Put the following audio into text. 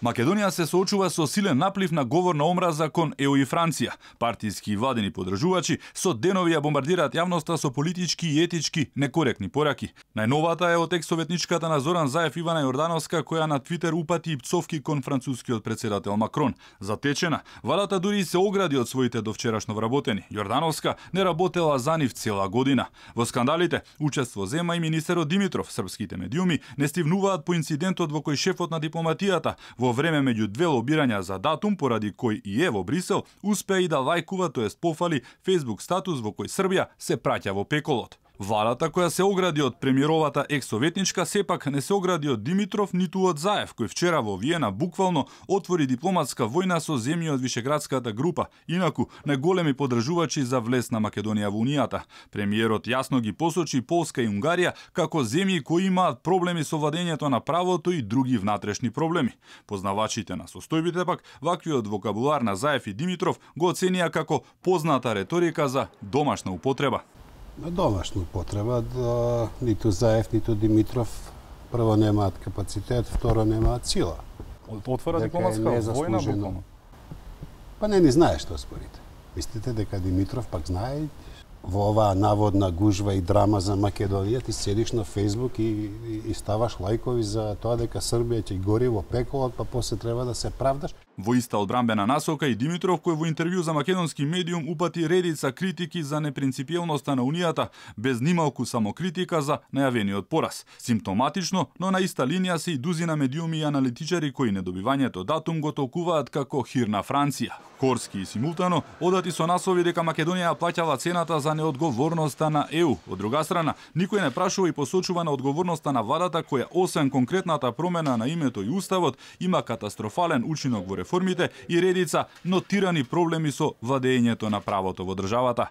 Македонија се соочува со силен наплив на говорна омраза кон ЕУ и Франција. Партиски и владени подржувачи со денови ја бомбардираат јавноста со политички и етички некоректни пораки. Најновата е од ексоветничката на Зоран Заев Ивана Јордановска која на Твитер упати и пцовки кон францускиот председател Макрон. Затечена, валата дури се огради од своите довчерашно вработени. Јордановска не работела за нив цела година. Во скандалите учество зема и министерот Димитров. Српските медиуми не стивнуваат по инцидентот во кој шефот на дипломатијата во време меѓу две лобирања за датум поради кој и е во Брисел, успеа и да лајкува, тоест пофали Facebook статус во кој Србија се праќа во пеколот. Владата која се огради од премиеровата ексоветничка сепак не се огради од Димитров ниту од Заев, кој вчера во Виена буквално отвори дипломатска војна со земји од Вишеградската група, инаку на големи подржувачи за влез на Македонија во Унијата. Премиерот јасно ги посочи Полска и Унгарија како земји кои имаат проблеми со владењето на правото и други внатрешни проблеми. Познавачите на состојбите пак, ваквиот вокабулар на Заев и Димитров го оценија како позната реторика за домашна употреба. На домашна потреба, да, ниту Заев, ниту Димитров прво немаат капацитет, второ немаат сила. Отвора дипломатска војна буквално. Па не ни знае што спорите. Мислите дека Димитров пак знае во оваа наводна гужва и драма за Македонија, ти седиш на Фејсбук и, и, и ставаш лајкови за тоа дека Србија ќе гори во пеколот, па после треба да се правдаш. Во иста одбранбена насока и Димитров кој во интервју за македонски медиум упати редица критики за непринципиелноста на унијата без нималку самокритика за најавениот пораз. Симптоматично, но на иста линија се и дузина медиуми и аналитичари кои недобивањето датум го толкуваат како хир на Франција. Корски и симултано одати со насови дека Македонија плаќала цената за неодговорноста на ЕУ. Од друга страна, никој не прашува и посочува на одговорноста на владата која освен конкретната промена на името и уставот има катастрофален учинок во реформите и редица нотирани проблеми со владењето на правото во државата.